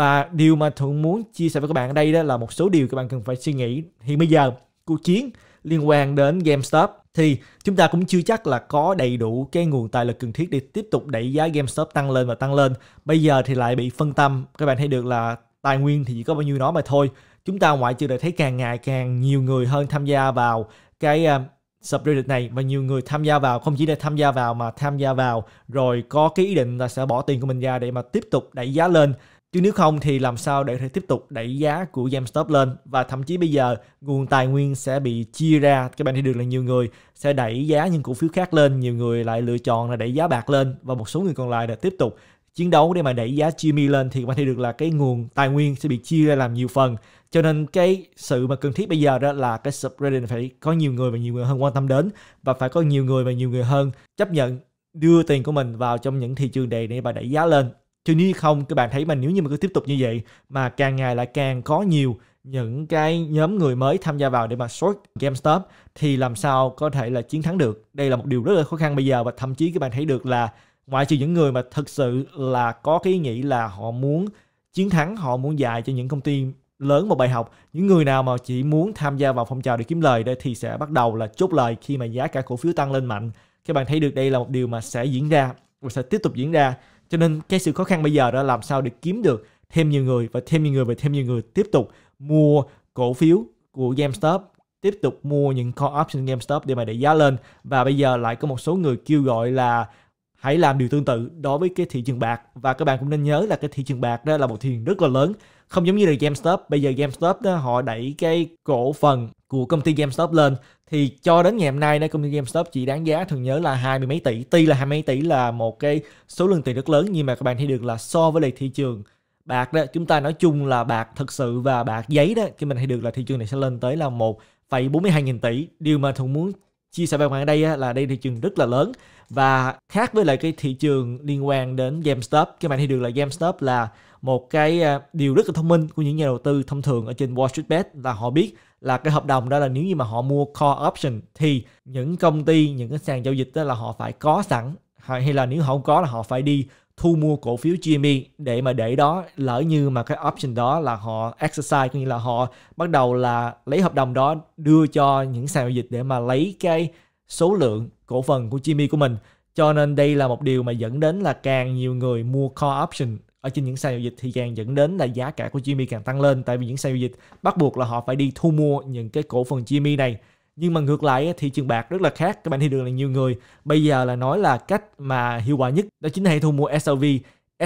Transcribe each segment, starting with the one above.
và điều mà thuận muốn chia sẻ với các bạn ở đây đó là một số điều các bạn cần phải suy nghĩ hiện bây giờ cuộc chiến liên quan đến GameStop thì chúng ta cũng chưa chắc là có đầy đủ cái nguồn tài lực cần thiết để tiếp tục đẩy giá GameStop tăng lên và tăng lên. Bây giờ thì lại bị phân tâm. Các bạn thấy được là tài nguyên thì chỉ có bao nhiêu đó mà thôi. Chúng ta ngoại trừ để thấy càng ngày càng nhiều người hơn tham gia vào cái uh, subreddit này và nhiều người tham gia vào không chỉ để tham gia vào mà tham gia vào rồi có cái ý định là sẽ bỏ tiền của mình ra để mà tiếp tục đẩy giá lên Chứ nếu không thì làm sao để thể tiếp tục đẩy giá của GameStop lên và thậm chí bây giờ nguồn tài nguyên sẽ bị chia ra các bạn thấy được là nhiều người sẽ đẩy giá những cổ phiếu khác lên, nhiều người lại lựa chọn là đẩy giá bạc lên và một số người còn lại là tiếp tục chiến đấu để mà đẩy giá Jimmy lên thì các bạn thấy được là cái nguồn tài nguyên sẽ bị chia ra làm nhiều phần cho nên cái sự mà cần thiết bây giờ đó là cái subreddit phải có nhiều người và nhiều người hơn quan tâm đến và phải có nhiều người và nhiều người hơn chấp nhận đưa tiền của mình vào trong những thị trường đề để mà đẩy giá lên Chứ như không, các bạn thấy mà nếu như mà cứ tiếp tục như vậy mà càng ngày lại càng có nhiều những cái nhóm người mới tham gia vào để mà short GameStop thì làm sao có thể là chiến thắng được. Đây là một điều rất là khó khăn bây giờ và thậm chí các bạn thấy được là ngoại trừ những người mà thực sự là có cái ý nghĩ là họ muốn chiến thắng, họ muốn dạy cho những công ty lớn một bài học những người nào mà chỉ muốn tham gia vào phong trào để kiếm lời đây thì sẽ bắt đầu là chốt lời khi mà giá cả cổ phiếu tăng lên mạnh các bạn thấy được đây là một điều mà sẽ diễn ra và sẽ tiếp tục diễn ra cho nên cái sự khó khăn bây giờ đó làm sao để kiếm được thêm nhiều người và thêm nhiều người và thêm nhiều người tiếp tục mua cổ phiếu của GameStop tiếp tục mua những call option GameStop để mà đẩy giá lên và bây giờ lại có một số người kêu gọi là hãy làm điều tương tự đối với cái thị trường bạc và các bạn cũng nên nhớ là cái thị trường bạc đó là một thị trường rất là lớn không giống như là GameStop bây giờ GameStop đó, họ đẩy cái cổ phần của công ty GameStop lên thì cho đến ngày hôm nay công ty GameStop chỉ đáng giá thường nhớ là hai mươi mấy tỷ tuy là hai mươi mấy tỷ là một cái số lượng tiền rất lớn nhưng mà các bạn thấy được là so với lại thị trường bạc đó chúng ta nói chung là bạc thực sự và bạc giấy đó thì mình thấy được là thị trường này sẽ lên tới là một phẩy bốn mươi hai nghìn tỷ điều mà thường muốn chia sẻ với các bạn ở đây là đây thị trường rất là lớn và khác với lại cái thị trường liên quan đến GameStop các bạn thấy được là GameStop là một cái à, điều rất là thông minh của những nhà đầu tư thông thường ở trên Wall Street Bet là họ biết là cái hợp đồng đó là nếu như mà họ mua call option thì những công ty những cái sàn giao dịch đó là họ phải có sẵn hay là nếu họ không có là họ phải đi thu mua cổ phiếu GME để mà để đó lỡ như mà cái option đó là họ exercise có nghĩa là họ bắt đầu là lấy hợp đồng đó đưa cho những sàn giao dịch để mà lấy cái số lượng cổ phần của GME của mình cho nên đây là một điều mà dẫn đến là càng nhiều người mua call option ở trên những sàn giao dịch thì càng dẫn đến là giá cả của Jimmy càng tăng lên tại vì những sàn giao dịch bắt buộc là họ phải đi thu mua những cái cổ phần Jimmy này nhưng mà ngược lại thị trường bạc rất là khác các bạn thấy được là nhiều người bây giờ là nói là cách mà hiệu quả nhất đó chính là hãy thu mua SLV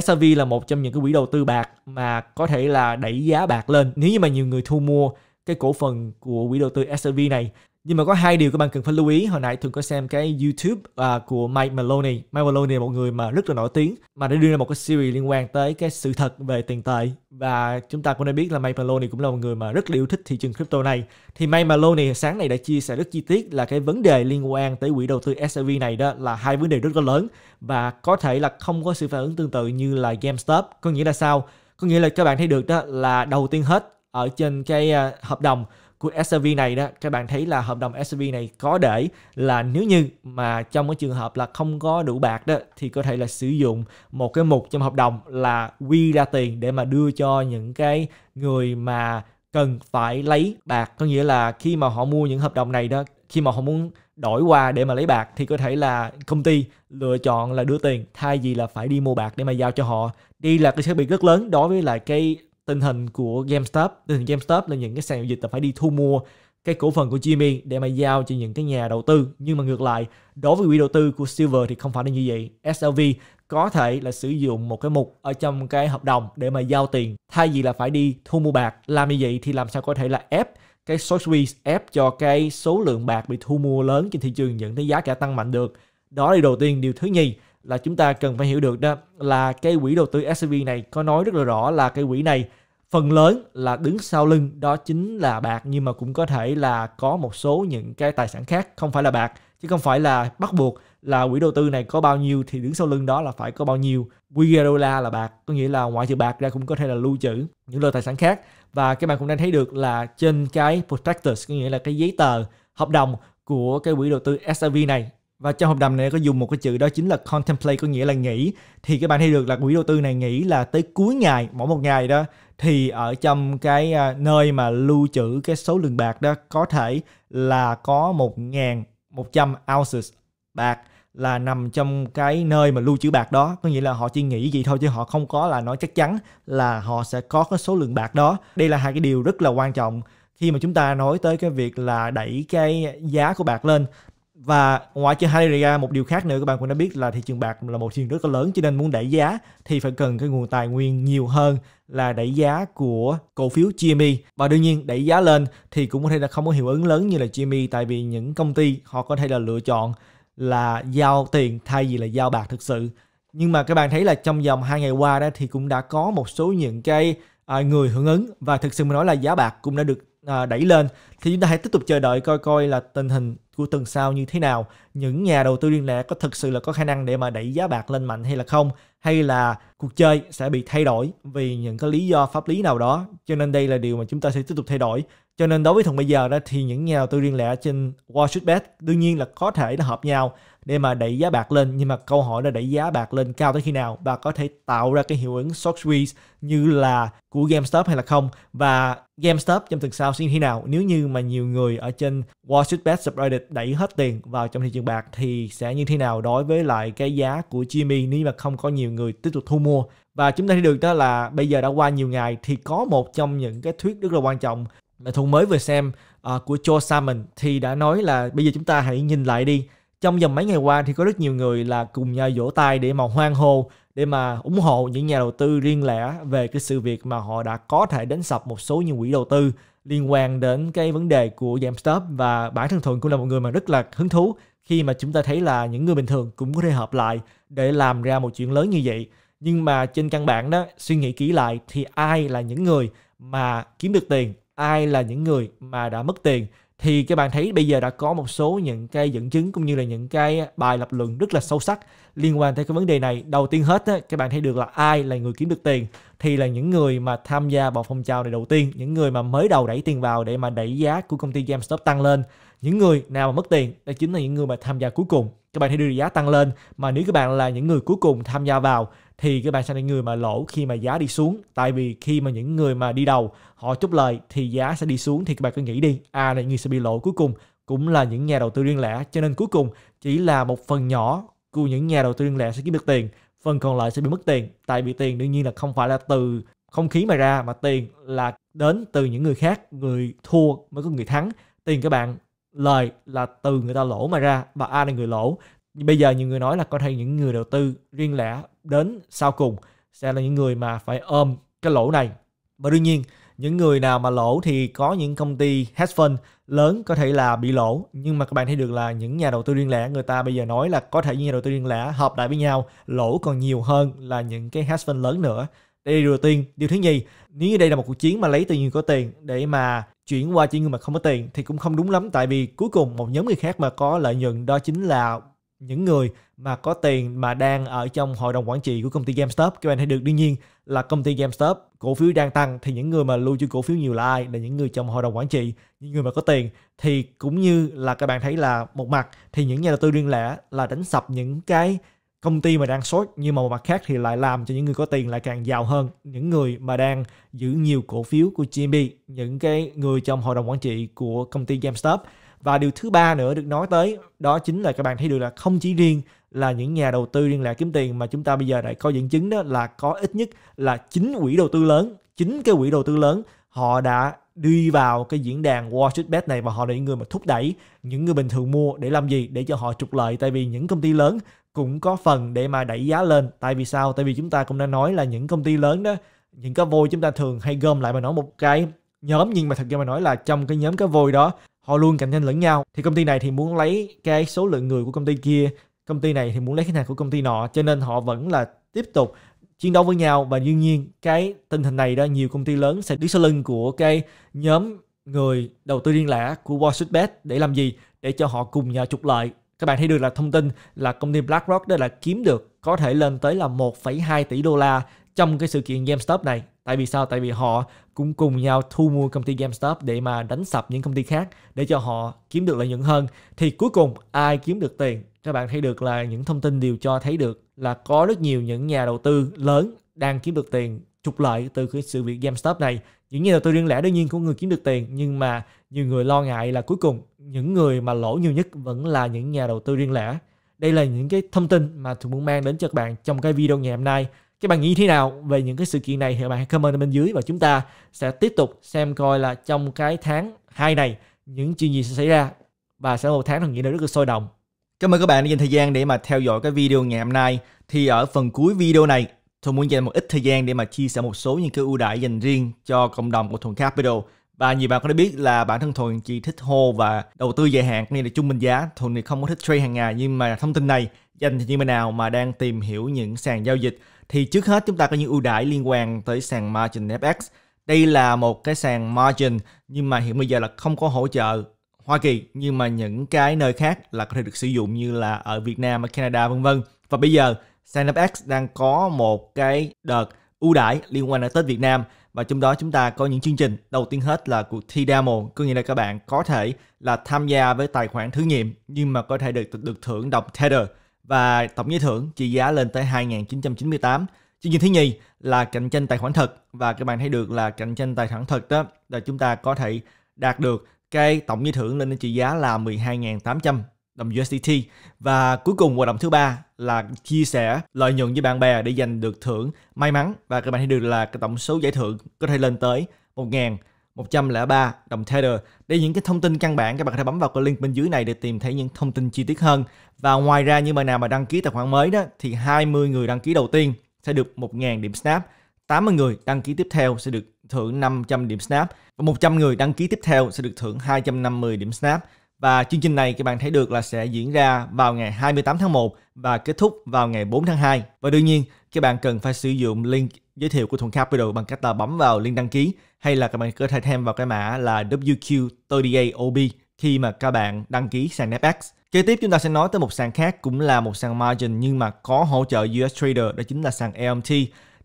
SLV là một trong những cái quỹ đầu tư bạc mà có thể là đẩy giá bạc lên nếu như mà nhiều người thu mua cái cổ phần của quỹ đầu tư SLV này nhưng mà có hai điều các bạn cần phải lưu ý hồi nãy thường có xem cái YouTube uh, của Mike Maloney Mike Maloney là một người mà rất là nổi tiếng mà đã đưa ra một cái series liên quan tới cái sự thật về tiền tệ và chúng ta cũng đã biết là Mike Maloney cũng là một người mà rất là yêu thích thị trường crypto này thì Mike Maloney sáng nay đã chia sẻ rất chi tiết là cái vấn đề liên quan tới quỹ đầu tư SRV này đó là hai vấn đề rất là lớn và có thể là không có sự phản ứng tương tự như là GameStop có nghĩa là sao có nghĩa là các bạn thấy được đó là đầu tiên hết ở trên cái uh, hợp đồng của SRV này đó các bạn thấy là hợp đồng SRV này có để là nếu như mà trong cái trường hợp là không có đủ bạc đó thì có thể là sử dụng một cái mục trong hợp đồng là quy ra tiền để mà đưa cho những cái người mà cần phải lấy bạc có nghĩa là khi mà họ mua những hợp đồng này đó khi mà họ muốn đổi qua để mà lấy bạc thì có thể là công ty lựa chọn là đưa tiền thay vì là phải đi mua bạc để mà giao cho họ đi là cái sự biệt rất lớn đối với lại cái tình hình của GameStop tình hình GameStop là những cái sàn giao dịch là phải đi thu mua cái cổ phần của Jimmy để mà giao cho những cái nhà đầu tư nhưng mà ngược lại đối với quỹ đầu tư của Silver thì không phải là như vậy SLV có thể là sử dụng một cái mục ở trong cái hợp đồng để mà giao tiền thay vì là phải đi thu mua bạc làm như vậy thì làm sao có thể là ép cái số ép cho cái số lượng bạc bị thu mua lớn trên thị trường dẫn tới giá cả tăng mạnh được đó là điều đầu tiên điều thứ nhì là chúng ta cần phải hiểu được đó là cái quỹ đầu tư SCB này có nói rất là rõ là cái quỹ này phần lớn là đứng sau lưng đó chính là bạc nhưng mà cũng có thể là có một số những cái tài sản khác không phải là bạc chứ không phải là bắt buộc là quỹ đầu tư này có bao nhiêu thì đứng sau lưng đó là phải có bao nhiêu Quiga đô la là bạc có nghĩa là ngoại trừ bạc ra cũng có thể là lưu trữ những loại tài sản khác và các bạn cũng đang thấy được là trên cái prospectus có nghĩa là cái giấy tờ hợp đồng của cái quỹ đầu tư SRV này và trong hợp đồng này có dùng một cái chữ đó chính là contemplate có nghĩa là nghĩ thì các bạn thấy được là quỹ đầu tư này nghĩ là tới cuối ngày mỗi một ngày đó thì ở trong cái à, nơi mà lưu trữ cái số lượng bạc đó có thể là có 1.100 ounces bạc là nằm trong cái nơi mà lưu trữ bạc đó có nghĩa là họ chỉ nghĩ vậy thôi chứ họ không có là nói chắc chắn là họ sẽ có cái số lượng bạc đó đây là hai cái điều rất là quan trọng khi mà chúng ta nói tới cái việc là đẩy cái giá của bạc lên và ngoài trên hai ra một điều khác nữa các bạn cũng đã biết là thị trường bạc là một thị trường rất là lớn cho nên muốn đẩy giá thì phải cần cái nguồn tài nguyên nhiều hơn là đẩy giá của cổ phiếu GME và đương nhiên đẩy giá lên thì cũng có thể là không có hiệu ứng lớn như là GME tại vì những công ty họ có thể là lựa chọn là giao tiền thay vì là giao bạc thực sự nhưng mà các bạn thấy là trong vòng hai ngày qua đó thì cũng đã có một số những cái à, người hưởng ứng và thực sự mà nói là giá bạc cũng đã được à, đẩy lên thì chúng ta hãy tiếp tục chờ đợi coi coi là tình hình của tuần sau như thế nào những nhà đầu tư liên lạc có thực sự là có khả năng để mà đẩy giá bạc lên mạnh hay là không hay là cuộc chơi sẽ bị thay đổi vì những cái lý do pháp lý nào đó cho nên đây là điều mà chúng ta sẽ tiếp tục thay đổi cho nên đối với thùng bây giờ đó thì những nhà đầu tư riêng lẻ trên Wall Street Bet đương nhiên là có thể nó hợp nhau để mà đẩy giá bạc lên nhưng mà câu hỏi là đẩy giá bạc lên cao tới khi nào và có thể tạo ra cái hiệu ứng short squeeze như là của GameStop hay là không và GameStop trong tuần sau sẽ như thế nào nếu như mà nhiều người ở trên Wall Street Bet subreddit đẩy hết tiền vào trong thị trường bạc thì sẽ như thế nào đối với lại cái giá của Jimmy nếu mà không có nhiều người tiếp tục thu mua và chúng ta thấy được đó là bây giờ đã qua nhiều ngày thì có một trong những cái thuyết rất là quan trọng Mẹ thùng mới vừa xem uh, của Joe Salmon thì đã nói là bây giờ chúng ta hãy nhìn lại đi. Trong vòng mấy ngày qua thì có rất nhiều người là cùng nhau vỗ tay để mà hoan hô, để mà ủng hộ những nhà đầu tư riêng lẻ về cái sự việc mà họ đã có thể đánh sập một số những quỹ đầu tư liên quan đến cái vấn đề của GameStop và bản thân Thuận cũng là một người mà rất là hứng thú khi mà chúng ta thấy là những người bình thường cũng có thể hợp lại để làm ra một chuyện lớn như vậy. Nhưng mà trên căn bản đó, suy nghĩ kỹ lại thì ai là những người mà kiếm được tiền ai là những người mà đã mất tiền thì các bạn thấy bây giờ đã có một số những cái dẫn chứng cũng như là những cái bài lập luận rất là sâu sắc liên quan tới cái vấn đề này. Đầu tiên hết á, các bạn thấy được là ai là người kiếm được tiền thì là những người mà tham gia vào phong trào này đầu tiên, những người mà mới đầu đẩy tiền vào để mà đẩy giá của công ty GameStop tăng lên. Những người nào mà mất tiền đó chính là những người mà tham gia cuối cùng các bạn hãy đưa giá tăng lên mà nếu các bạn là những người cuối cùng tham gia vào thì các bạn sẽ là người mà lỗ khi mà giá đi xuống tại vì khi mà những người mà đi đầu họ chốt lời thì giá sẽ đi xuống thì các bạn cứ nghĩ đi à là người sẽ bị lỗ cuối cùng cũng là những nhà đầu tư riêng lẻ cho nên cuối cùng chỉ là một phần nhỏ của những nhà đầu tư riêng lẻ sẽ kiếm được tiền phần còn lại sẽ bị mất tiền tại vì tiền đương nhiên là không phải là từ không khí mà ra mà tiền là đến từ những người khác người thua mới có người thắng tiền các bạn lời là từ người ta lỗ mà ra và ai là người lỗ bây giờ nhiều người nói là có thể những người đầu tư riêng lẻ đến sau cùng sẽ là những người mà phải ôm cái lỗ này và đương nhiên những người nào mà lỗ thì có những công ty hedge fund lớn có thể là bị lỗ nhưng mà các bạn thấy được là những nhà đầu tư riêng lẻ người ta bây giờ nói là có thể những nhà đầu tư riêng lẻ hợp lại với nhau lỗ còn nhiều hơn là những cái hedge fund lớn nữa đây đầu tiên điều thứ nhì nếu như đây là một cuộc chiến mà lấy từ người có tiền để mà chuyển qua cho người mà không có tiền thì cũng không đúng lắm tại vì cuối cùng một nhóm người khác mà có lợi nhuận đó chính là những người mà có tiền mà đang ở trong hội đồng quản trị của công ty GameStop các bạn thấy được đương nhiên là công ty GameStop cổ phiếu đang tăng thì những người mà lưu trữ cổ phiếu nhiều là ai là những người trong hội đồng quản trị những người mà có tiền thì cũng như là các bạn thấy là một mặt thì những nhà đầu tư riêng lẻ là đánh sập những cái công ty mà đang sốt nhưng mà một mặt khác thì lại làm cho những người có tiền lại càng giàu hơn những người mà đang giữ nhiều cổ phiếu của GMB những cái người trong hội đồng quản trị của công ty GameStop và điều thứ ba nữa được nói tới đó chính là các bạn thấy được là không chỉ riêng là những nhà đầu tư riêng lẻ kiếm tiền mà chúng ta bây giờ lại có dẫn chứng đó là có ít nhất là chín quỹ đầu tư lớn chín cái quỹ đầu tư lớn họ đã đi vào cái diễn đàn Wall Street Bet này và họ là những người mà thúc đẩy những người bình thường mua để làm gì để cho họ trục lợi tại vì những công ty lớn cũng có phần để mà đẩy giá lên tại vì sao tại vì chúng ta cũng đã nói là những công ty lớn đó những cái vôi chúng ta thường hay gom lại mà nói một cái nhóm nhưng mà thật ra mà nói là trong cái nhóm cái vôi đó họ luôn cạnh tranh lẫn nhau thì công ty này thì muốn lấy cái số lượng người của công ty kia công ty này thì muốn lấy khách hàng của công ty nọ cho nên họ vẫn là tiếp tục chiến đấu với nhau và đương nhiên cái tình hình này đó nhiều công ty lớn sẽ đứng sau lưng của cái nhóm người đầu tư riêng lẻ của Wall Street Bet để làm gì để cho họ cùng nhau trục lợi các bạn thấy được là thông tin là công ty BlackRock đây là kiếm được có thể lên tới là 1,2 tỷ đô la trong cái sự kiện GameStop này. Tại vì sao? Tại vì họ cũng cùng nhau thu mua công ty GameStop để mà đánh sập những công ty khác để cho họ kiếm được lợi nhuận hơn. Thì cuối cùng ai kiếm được tiền? Các bạn thấy được là những thông tin đều cho thấy được là có rất nhiều những nhà đầu tư lớn đang kiếm được tiền trục lợi từ cái sự việc GameStop này những nhà đầu tư riêng lẻ đương nhiên cũng người kiếm được tiền nhưng mà nhiều người lo ngại là cuối cùng những người mà lỗ nhiều nhất vẫn là những nhà đầu tư riêng lẻ đây là những cái thông tin mà tôi muốn mang đến cho các bạn trong cái video ngày hôm nay các bạn nghĩ thế nào về những cái sự kiện này thì bạn hãy comment bên dưới và chúng ta sẽ tiếp tục xem coi là trong cái tháng 2 này những chuyện gì sẽ xảy ra và sẽ một tháng thằng nghĩ là rất là sôi động Cảm ơn các bạn đã dành thời gian để mà theo dõi cái video ngày hôm nay. Thì ở phần cuối video này, Tôi muốn dành một ít thời gian để mà chia sẻ một số những cái ưu đãi dành riêng cho cộng đồng của Thuận Capital. Và nhiều bạn có thể biết là bản thân Thuận chỉ thích hô và đầu tư dài hạn nên là trung bình giá. Thuận thì không có thích trade hàng ngày nhưng mà thông tin này dành cho những bạn nào mà đang tìm hiểu những sàn giao dịch thì trước hết chúng ta có những ưu đãi liên quan tới sàn margin FX. Đây là một cái sàn margin nhưng mà hiện bây giờ là không có hỗ trợ Hoa Kỳ nhưng mà những cái nơi khác là có thể được sử dụng như là ở Việt Nam, ở Canada vân vân. Và bây giờ Sandex đang có một cái đợt ưu đãi liên quan đến Tết Việt Nam và trong đó chúng ta có những chương trình đầu tiên hết là cuộc thi demo có nghĩa là các bạn có thể là tham gia với tài khoản thử nghiệm nhưng mà có thể được được thưởng đồng Tether và tổng giải thưởng trị giá lên tới 2.998 chương trình thứ nhì là cạnh tranh tài khoản thật và các bạn thấy được là cạnh tranh tài khoản thật đó là chúng ta có thể đạt được cái tổng giải thưởng lên đến trị giá là 12.800 đồng USDT và cuối cùng hoạt động thứ ba là chia sẻ lợi nhuận với bạn bè để giành được thưởng may mắn và các bạn thấy được là cái tổng số giải thưởng có thể lên tới 1.103 đồng Tether. Để những cái thông tin căn bản các bạn có thể bấm vào cái link bên dưới này để tìm thấy những thông tin chi tiết hơn. Và ngoài ra như bạn nào mà đăng ký tài khoản mới đó thì 20 người đăng ký đầu tiên sẽ được 1.000 điểm snap 80 người đăng ký tiếp theo sẽ được thưởng 500 điểm snap và 100 người đăng ký tiếp theo sẽ được thưởng 250 điểm snap và chương trình này các bạn thấy được là sẽ diễn ra vào ngày 28 tháng 1 và kết thúc vào ngày 4 tháng 2. Và đương nhiên, các bạn cần phải sử dụng link giới thiệu của Thuận Capital bằng cách là bấm vào link đăng ký hay là các bạn có thể thêm vào cái mã là WQ38OB khi mà các bạn đăng ký sàn Napex. Kế tiếp chúng ta sẽ nói tới một sàn khác cũng là một sàn margin nhưng mà có hỗ trợ US Trader đó chính là sàn LMT.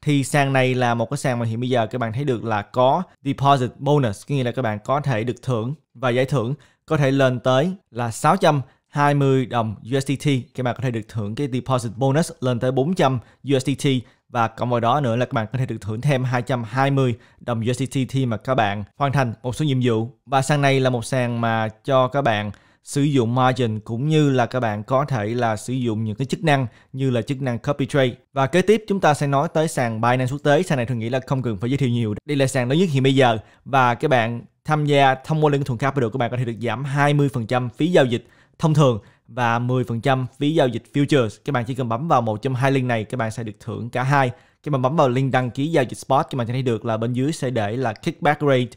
Thì sàn này là một cái sàn mà hiện bây giờ các bạn thấy được là có deposit bonus, nghĩa là các bạn có thể được thưởng và giải thưởng có thể lên tới là 620 đồng USDT các bạn có thể được thưởng cái deposit bonus lên tới 400 USDT và cộng vào đó nữa là các bạn có thể được thưởng thêm 220 đồng USDT khi mà các bạn hoàn thành một số nhiệm vụ và sàn này là một sàn mà cho các bạn sử dụng margin cũng như là các bạn có thể là sử dụng những cái chức năng như là chức năng copy trade. Và kế tiếp chúng ta sẽ nói tới sàn Binance quốc tế. Sàn này tôi nghĩ là không cần phải giới thiệu nhiều. Đây là sàn lớn nhất hiện bây giờ và các bạn tham gia thông qua Lincoln Capital các bạn có thể được giảm 20% phí giao dịch thông thường và 10% phí giao dịch futures. Các bạn chỉ cần bấm vào một trong hai link này các bạn sẽ được thưởng cả hai. khi mà bấm vào link đăng ký giao dịch spot các bạn sẽ thấy được là bên dưới sẽ để là kickback rate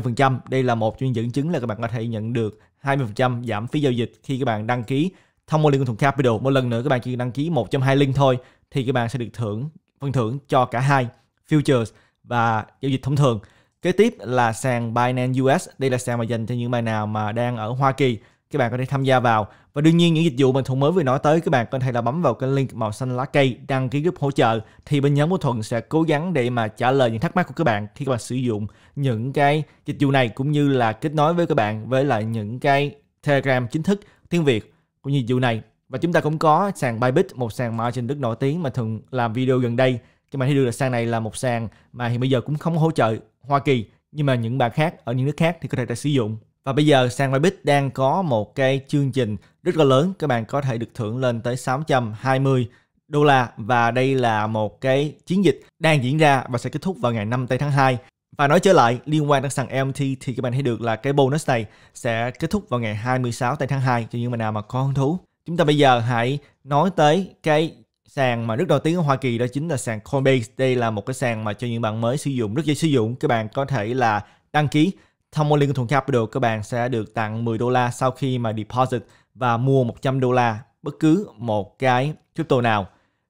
20%. Đây là một trong những dẫn chứng là các bạn có thể nhận được 20% giảm phí giao dịch khi các bạn đăng ký thông qua Lincoln Capital. Một lần nữa các bạn chỉ đăng ký một trong hai link thôi thì các bạn sẽ được thưởng phần thưởng cho cả hai futures và giao dịch thông thường. Kế tiếp là sàn Binance US. Đây là sàn mà dành cho những bạn nào mà đang ở Hoa Kỳ. Các bạn có thể tham gia vào. Và đương nhiên những dịch vụ mình Thuận mới vừa nói tới các bạn có thể là bấm vào cái link màu xanh lá cây đăng ký group hỗ trợ thì bên nhóm của Thuận sẽ cố gắng để mà trả lời những thắc mắc của các bạn khi các bạn sử dụng những cái dịch vụ này cũng như là kết nối với các bạn với lại những cái Telegram chính thức tiếng Việt của dịch vụ này. Và chúng ta cũng có sàn Bybit, một sàn margin Đức nổi tiếng mà Thuận làm video gần đây. Các bạn thấy được là sàn này là một sàn mà hiện bây giờ cũng không hỗ trợ Hoa Kỳ nhưng mà những bạn khác ở những nước khác thì có thể đã sử dụng và bây giờ sàn Rabbit đang có một cái chương trình rất là lớn các bạn có thể được thưởng lên tới 620 đô la và đây là một cái chiến dịch đang diễn ra và sẽ kết thúc vào ngày 5 tây tháng 2 và nói trở lại liên quan đến sàn MT thì các bạn thấy được là cái bonus này sẽ kết thúc vào ngày 26 tây tháng 2 cho những bạn nào mà có hứng thú chúng ta bây giờ hãy nói tới cái sàn mà rất đầu tiên ở Hoa Kỳ đó chính là sàn Coinbase. Đây là một cái sàn mà cho những bạn mới sử dụng rất dễ sử dụng. Các bạn có thể là đăng ký thông qua link của Thuận Capital các bạn sẽ được tặng 10 đô la sau khi mà deposit và mua 100 đô la bất cứ một cái crypto nào.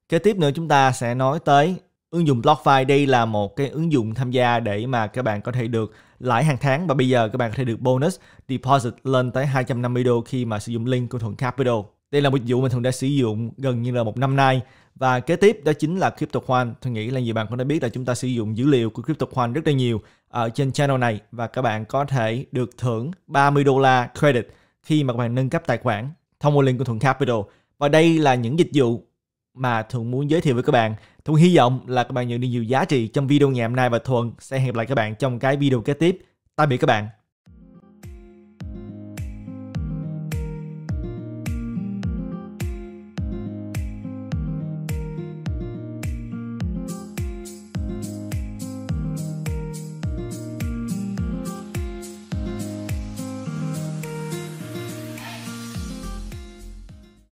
Kế tiếp nữa chúng ta sẽ nói tới ứng dụng BlockFi. Đây là một cái ứng dụng tham gia để mà các bạn có thể được lãi hàng tháng và bây giờ các bạn có thể được bonus deposit lên tới 250 đô khi mà sử dụng link của Thuận Capital. Đây là một dịch vụ mà Thuận đã sử dụng gần như là một năm nay và kế tiếp đó chính là CryptoQuant. Tôi nghĩ là nhiều bạn cũng đã biết là chúng ta sử dụng dữ liệu của CryptoQuant rất là nhiều ở trên channel này và các bạn có thể được thưởng 30 đô la credit khi mà các bạn nâng cấp tài khoản thông qua link của Thuận Capital. Và đây là những dịch vụ mà Thuận muốn giới thiệu với các bạn. Thuận hy vọng là các bạn nhận được nhiều giá trị trong video ngày hôm nay và Thuận sẽ hẹn gặp lại các bạn trong cái video kế tiếp. Tạm biệt các bạn.